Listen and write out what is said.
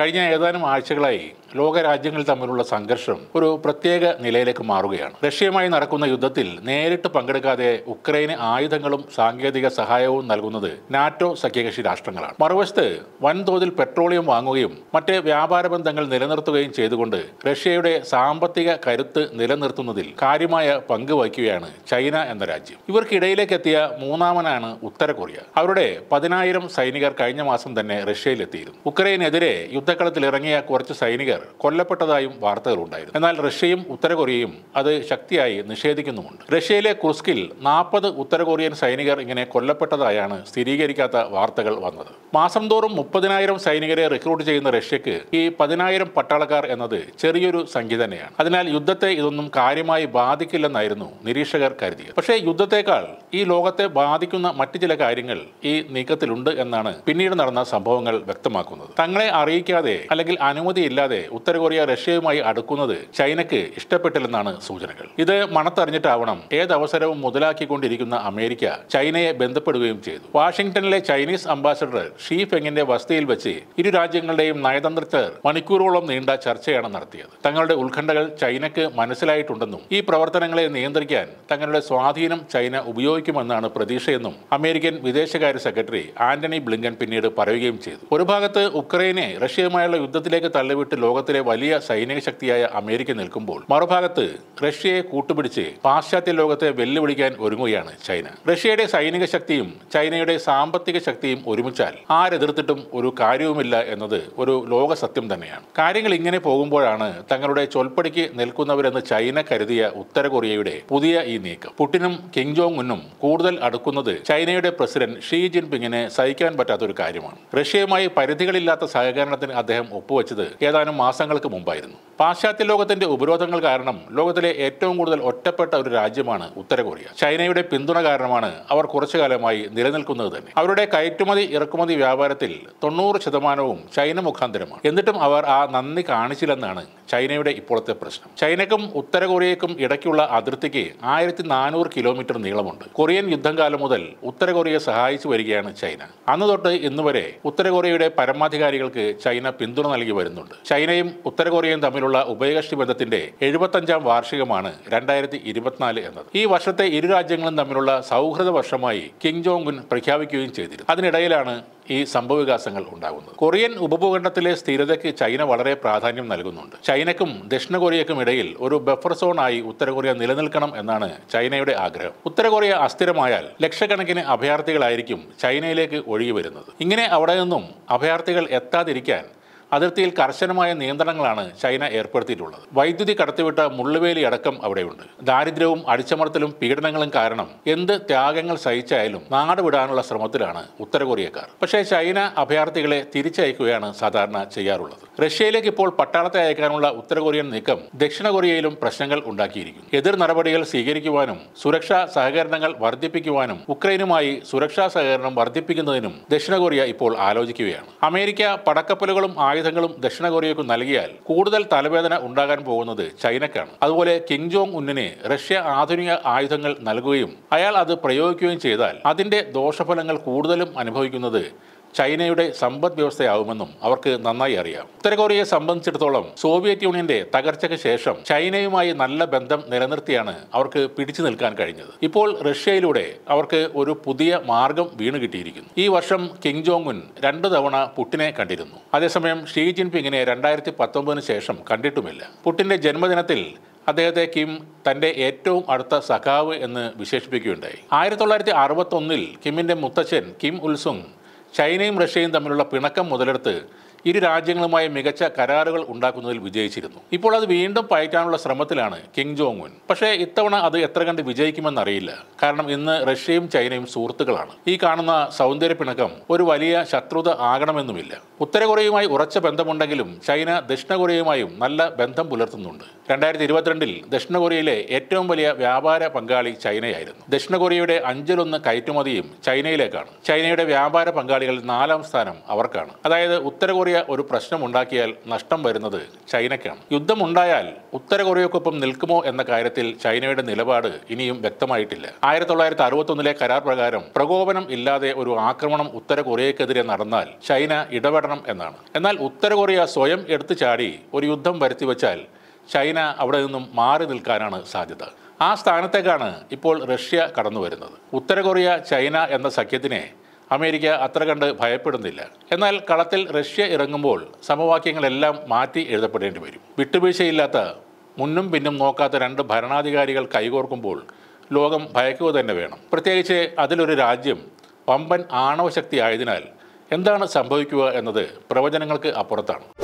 കഴിഞ്ഞ ഏതാനും ആഴ്ചകളായി ലോകരാജ്യങ്ങൾ തമ്മിലുള്ള സംഘർഷം ഒരു പ്രത്യേക നിലയിലേക്ക് മാറുകയാണ് റഷ്യയുമായി നടക്കുന്ന യുദ്ധത്തിൽ നേരിട്ട് പങ്കെടുക്കാതെ ഉക്രൈന് ആയുധങ്ങളും സാങ്കേതിക സഹായവും നൽകുന്നത് നാറ്റോ സഖ്യകക്ഷി രാഷ്ട്രങ്ങളാണ് മറുവശത്ത് വൻതോതിൽ പെട്രോളിയം വാങ്ങുകയും മറ്റ് വ്യാപാര ബന്ധങ്ങൾ നിലനിർത്തുകയും ചെയ്തുകൊണ്ട് റഷ്യയുടെ സാമ്പത്തിക കരുത്ത് നിലനിർത്തുന്നതിൽ കാര്യമായ പങ്ക് വഹിക്കുകയാണ് ചൈന എന്ന രാജ്യം ഇവർക്കിടയിലേക്ക് എത്തിയ മൂന്നാമനാണ് ഉത്തര കൊറിയ അവരുടെ പതിനായിരം സൈനികർ കഴിഞ്ഞ മാസം തന്നെ റഷ്യയിലെത്തിയിരുന്നു ഉക്രൈനെതിരെ യുദ്ധ യുദ്ധക്കളത്തിൽ ഇറങ്ങിയ കുറച്ച് സൈനികർ കൊല്ലപ്പെട്ടതായും വാർത്തകളുണ്ടായിരുന്നു എന്നാൽ റഷ്യയും ഉത്തര കൊറിയയും അത് ശക്തിയായി നിഷേധിക്കുന്നുമുണ്ട് റഷ്യയിലെ കുർസ്കിൽ നാൽപ്പത് ഉത്തര കൊറിയൻ സൈനികർ ഇങ്ങനെ കൊല്ലപ്പെട്ടതായാണ് സ്ഥിരീകരിക്കാത്ത വാർത്തകൾ വന്നത് മാസം തോറും മുപ്പതിനായിരം സൈനികരെ റിക്രൂട്ട് ചെയ്യുന്ന റഷ്യക്ക് ഈ പതിനായിരം പട്ടാളക്കാർ എന്നത് ചെറിയൊരു സംഖ്യ തന്നെയാണ് അതിനാൽ യുദ്ധത്തെ ഇതൊന്നും കാര്യമായി ബാധിക്കില്ലെന്നായിരുന്നു നിരീക്ഷകർ കരുതിയത് പക്ഷേ യുദ്ധത്തെക്കാൾ ഈ ലോകത്തെ ബാധിക്കുന്ന മറ്റു ചില കാര്യങ്ങൾ ഈ നീക്കത്തിലുണ്ട് എന്നാണ് പിന്നീട് നടന്ന സംഭവങ്ങൾ വ്യക്തമാക്കുന്നത് തങ്ങളെ അറിയിക്കാൻ അറിയിക്കാതെ അല്ലെങ്കിൽ അനുമതിയില്ലാതെ ഉത്തര കൊറിയ റഷ്യയുമായി അടുക്കുന്നത് ചൈനയ്ക്ക് ഇഷ്ടപ്പെട്ടില്ലെന്നാണ് സൂചനകൾ ഇത് മണത്തറിഞ്ഞിട്ടാവണം ഏതവസരവും മുതലാക്കിക്കൊണ്ടിരിക്കുന്ന അമേരിക്ക ചൈനയെ ബന്ധപ്പെടുകയും ചെയ്തു വാഷിംഗ്ടണിലെ ചൈനീസ് അംബാസഡർ ഷീ ഫെങ്ങിന്റെ വസതിയിൽ വെച്ച് ഇരു രാജ്യങ്ങളുടെയും നയതന്ത്രജ്ഞർ മണിക്കൂറുകളോളം നീണ്ട ചർച്ചയാണ് നടത്തിയത് തങ്ങളുടെ ഉത്കണ്ഠകൾ ചൈനയ്ക്ക് മനസ്സിലായിട്ടുണ്ടെന്നും ഈ പ്രവർത്തനങ്ങളെ നിയന്ത്രിക്കാൻ തങ്ങളുടെ സ്വാധീനം ചൈന ഉപയോഗിക്കുമെന്നാണ് പ്രതീക്ഷയെന്നും അമേരിക്കൻ വിദേശകാര്യ സെക്രട്ടറി ആന്റണി ബ്ലിങ്കൻ പിന്നീട് പറയുകയും ചെയ്തു ഒരു ഭാഗത്ത് ഉക്രൈനെ റഷ്യ റഷ്യയുമായുള്ള യുദ്ധത്തിലേക്ക് തള്ളിവിട്ട് ലോകത്തിലെ വലിയ സൈനിക ശക്തിയായ അമേരിക്ക നിൽക്കുമ്പോൾ മറുഭാഗത്ത് റഷ്യയെ കൂട്ടുപിടിച്ച് പാശ്ചാത്യ ലോകത്തെ വെല്ലുവിളിക്കാൻ ഒരുങ്ങുകയാണ് ചൈന റഷ്യയുടെ സൈനിക ശക്തിയും ചൈനയുടെ സാമ്പത്തിക ശക്തിയും ഒരുമിച്ചാൽ ആരെതിർത്തിട്ടും ഒരു കാര്യവുമില്ല എന്നത് ഒരു ലോക സത്യം തന്നെയാണ് കാര്യങ്ങൾ ഇങ്ങനെ പോകുമ്പോഴാണ് തങ്ങളുടെ ചൊൽപ്പടിക്ക് നിൽക്കുന്നവരെന്ന് ചൈന കരുതിയ ഉത്തര കൊറിയയുടെ പുതിയ ഈ നീക്കം പുടിനും കിങ് ജോങ് ഉന്നും കൂടുതൽ അടുക്കുന്നത് ചൈനയുടെ പ്രസിഡന്റ് ഷീ ജിൻപിങ്ങിന് സഹിക്കാൻ പറ്റാത്ത ഒരു കാര്യമാണ് റഷ്യയുമായി പരിധികളില്ലാത്ത സഹകരണത്തിന് കരാറിന് അദ്ദേഹം ഒപ്പുവെച്ചത് ഏതാനും മാസങ്ങൾക്ക് മുമ്പായിരുന്നു പാശ്ചാത്യ ലോകത്തിന്റെ ഉപരോധങ്ങൾ കാരണം ലോകത്തിലെ ഏറ്റവും കൂടുതൽ ഒറ്റപ്പെട്ട ഒരു രാജ്യമാണ് ഉത്തര കൊറിയ ചൈനയുടെ പിന്തുണ കാരണമാണ് അവർ കുറച്ചു കാലമായി നിലനിൽക്കുന്നത് തന്നെ അവരുടെ കയറ്റുമതി ഇറക്കുമതി വ്യാപാരത്തിൽ തൊണ്ണൂറ് ശതമാനവും ചൈന മുഖാന്തരമാണ് എന്നിട്ടും അവർ ആ നന്ദി കാണിച്ചില്ലെന്നാണ് ചൈനയുടെ ഇപ്പോഴത്തെ പ്രശ്നം ചൈനയ്ക്കും ഉത്തര കൊറിയയ്ക്കും ഇടയ്ക്കുള്ള അതിർത്തിക്ക് ആയിരത്തി നാനൂറ് കിലോമീറ്റർ നീളമുണ്ട് കൊറിയൻ യുദ്ധം കാലം മുതൽ ഉത്തര കൊറിയയെ സഹായിച്ചു വരികയാണ് ചൈന അന്ന് തൊട്ട് ഇന്ന് വരെ ഉത്തര കൊറിയയുടെ പരമാധികാരികൾക്ക് ചൈന പിന്തുണ നൽകി വരുന്നുണ്ട് ചൈനയും ഉത്തര കൊറിയയും തമ്മിലുള്ള ഉഭയകക്ഷി ബന്ധത്തിന്റെ എഴുപത്തഞ്ചാം വാർഷികമാണ് രണ്ടായിരത്തി ഇരുപത്തിനാല് എന്നത് ഈ വർഷത്തെ ഇരു രാജ്യങ്ങളും തമ്മിലുള്ള സൗഹൃദ വർഷമായി കിങ് ജോങ് ഉൻ പ്രഖ്യാപിക്കുകയും ചെയ്തിരുന്നു അതിനിടയിലാണ് ഈ സംഭവവികാസങ്ങൾ ഉണ്ടാകുന്നത് കൊറിയൻ ഉപഭൂഖണ്ഡത്തിലെ സ്ഥിരതയ്ക്ക് ചൈന വളരെ പ്രാധാന്യം നൽകുന്നുണ്ട് ചൈനയ്ക്കും ദക്ഷിണ കൊറിയക്കും ഇടയിൽ ഒരു ബഫർ സോൺ ആയി ഉത്തര കൊറിയ നിലനിൽക്കണം എന്നാണ് ചൈനയുടെ ആഗ്രഹം ഉത്തര കൊറിയ അസ്ഥിരമായാൽ ലക്ഷക്കണക്കിന് അഭയാർത്ഥികളായിരിക്കും ചൈനയിലേക്ക് ഒഴുകി വരുന്നത് ഇങ്ങനെ അവിടെ നിന്നും അഭയാർത്ഥികൾ എത്താതിരിക്കാൻ അതിർത്തിയിൽ കർശനമായ നിയന്ത്രണങ്ങളാണ് ചൈന ഏർപ്പെടുത്തിയിട്ടുള്ളത് വൈദ്യുതി കടത്തിവിട്ട മുള്ളുവേലി അടക്കം അവിടെയുണ്ട് ദാരിദ്ര്യവും അടിച്ചമർത്തലും പീഡനങ്ങളും കാരണം എന്ത് ത്യാഗങ്ങൾ സഹിച്ചായാലും നാട് വിടാനുള്ള ശ്രമത്തിലാണ് ഉത്തര കൊറിയക്കാർ പക്ഷേ ചൈന അഭയാർത്ഥികളെ തിരിച്ചയക്കുകയാണ് സാധാരണ ചെയ്യാറുള്ളത് റഷ്യയിലേക്ക് ഇപ്പോൾ പട്ടാളത്തെ അയക്കാനുള്ള ഉത്തര കൊറിയൻ നീക്കം ദക്ഷിണ കൊറിയയിലും പ്രശ്നങ്ങൾ ഉണ്ടാക്കിയിരിക്കുന്നു എതിർ നടപടികൾ സ്വീകരിക്കുവാനും സുരക്ഷാ സഹകരണങ്ങൾ വർദ്ധിപ്പിക്കുവാനും ഉക്രൈനുമായി സുരക്ഷാ സഹകരണം വർദ്ധിപ്പിക്കുന്നതിനും ദക്ഷിണ കൊറിയ ഇപ്പോൾ ആലോചിക്കുകയാണ് അമേരിക്ക പടക്കപ്പലുകളും ആയുധങ്ങളും ദക്ഷിണ കൊറിയയ്ക്ക് നൽകിയാൽ കൂടുതൽ തലവേദന ഉണ്ടാകാൻ പോകുന്നത് ചൈനക്കാണ് അതുപോലെ കിങ് ജോങ് ഉന്നിനെ റഷ്യ ആധുനിക ആയുധങ്ങൾ നൽകുകയും അയാൾ അത് പ്രയോഗിക്കുകയും ചെയ്താൽ അതിന്റെ ദോഷഫലങ്ങൾ കൂടുതലും അനുഭവിക്കുന്നത് ചൈനയുടെ സമ്പദ് വ്യവസ്ഥയാവുമെന്നും അവർക്ക് നന്നായി അറിയാം ഉത്തര കൊറിയയെ സംബന്ധിച്ചിടത്തോളം സോവിയറ്റ് യൂണിയന്റെ തകർച്ചയ്ക്ക് ശേഷം ചൈനയുമായി നല്ല ബന്ധം നിലനിർത്തിയാണ് അവർക്ക് പിടിച്ചു നിൽക്കാൻ കഴിഞ്ഞത് ഇപ്പോൾ റഷ്യയിലൂടെ അവർക്ക് ഒരു പുതിയ മാർഗം വീണു കിട്ടിയിരിക്കുന്നു ഈ വർഷം കിങ് ജോങുൻ രണ്ടു തവണ പുട്ടിനെ കണ്ടിരുന്നു അതേസമയം ഷീ പിങ്ങിനെ രണ്ടായിരത്തി പത്തൊമ്പതിന് ശേഷം കണ്ടിട്ടുമില്ല പുട്ടിന്റെ ജന്മദിനത്തിൽ അദ്ദേഹത്തെ കിം തന്റെ ഏറ്റവും അടുത്ത സഖാവ് എന്ന് വിശേഷിപ്പിക്കുകയുണ്ടായി ആയിരത്തി തൊള്ളായിരത്തി അറുപത്തൊന്നിൽ കിമ്മിന്റെ മുത്തച്ഛൻ കിം ഉൽസുങ് ചൈനയും റഷ്യയും തമ്മിലുള്ള പിണക്കം മുതലെടുത്ത് ഇരു രാജ്യങ്ങളുമായി മികച്ച കരാറുകൾ ഉണ്ടാക്കുന്നതിൽ വിജയിച്ചിരുന്നു ഇപ്പോൾ അത് വീണ്ടും പയറ്റാനുള്ള ശ്രമത്തിലാണ് കിങ് ജോങ് ഉൻ പക്ഷേ ഇത്തവണ അത് എത്ര കണ്ട് വിജയിക്കുമെന്നറിയില്ല കാരണം ഇന്ന് റഷ്യയും ചൈനയും സുഹൃത്തുക്കളാണ് ഈ കാണുന്ന സൗന്ദര്യ പിണക്കം ഒരു വലിയ ശത്രുത ആകണമെന്നുമില്ല ഉത്തര കൊറിയയുമായി ഉറച്ച ബന്ധമുണ്ടെങ്കിലും ചൈന ദക്ഷിണ കൊറിയയുമായും നല്ല ബന്ധം പുലർത്തുന്നുണ്ട് രണ്ടായിരത്തി ഇരുപത്തിരണ്ടിൽ ദക്ഷിണ കൊറിയയിലെ ഏറ്റവും വലിയ വ്യാപാര പങ്കാളി ചൈനയായിരുന്നു ദക്ഷിണ കൊറിയയുടെ അഞ്ചിലൊന്ന് കയറ്റുമതിയും ചൈനയിലേക്കാണ് ചൈനയുടെ വ്യാപാര പങ്കാളികളിൽ നാലാം സ്ഥാനം അവർക്കാണ് അതായത് ഉത്തര കൊറിയ ഒരു പ്രശ്നം ഉണ്ടാക്കിയാൽ നഷ്ടം വരുന്നത് ചൈനയ്ക്കാണ് യുദ്ധം ഉണ്ടായാൽ ഉത്തര കൊറിയക്കൊപ്പം നിൽക്കുമോ എന്ന കാര്യത്തിൽ ചൈനയുടെ നിലപാട് ഇനിയും വ്യക്തമായിട്ടില്ല ആയിരത്തി തൊള്ളായിരത്തി അറുപത്തൊന്നിലെ കരാർ പ്രകാരം പ്രകോപനം ഇല്ലാതെ ഒരു ആക്രമണം ഉത്തര കൊറിയക്കെതിരെ നടന്നാൽ ചൈന ഇടപെടണം എന്നാണ് എന്നാൽ ഉത്തര കൊറിയ സ്വയം എടുത്തു ചാടി ഒരു യുദ്ധം വരുത്തിവെച്ചാൽ ചൈന അവിടെ നിന്നും മാറി നിൽക്കാനാണ് സാധ്യത ആ സ്ഥാനത്തേക്കാണ് ഇപ്പോൾ റഷ്യ കടന്നു വരുന്നത് ഉത്തര കൊറിയ ചൈന എന്ന സഖ്യത്തിനെ അമേരിക്ക അത്ര കണ്ട് ഭയപ്പെടുന്നില്ല എന്നാൽ കളത്തിൽ റഷ്യ ഇറങ്ങുമ്പോൾ സമവാക്യങ്ങളെല്ലാം മാറ്റി എഴുതപ്പെടേണ്ടി വരും വിട്ടുവീഴ്ചയില്ലാത്ത മുന്നും പിന്നും നോക്കാത്ത രണ്ട് ഭരണാധികാരികൾ കൈകോർക്കുമ്പോൾ ലോകം ഭയക്കുക തന്നെ വേണം പ്രത്യേകിച്ച് അതിലൊരു രാജ്യം വമ്പൻ ആണവശക്തി ആയതിനാൽ എന്താണ് സംഭവിക്കുക എന്നത് പ്രവചനങ്ങൾക്ക് അപ്പുറത്താണ്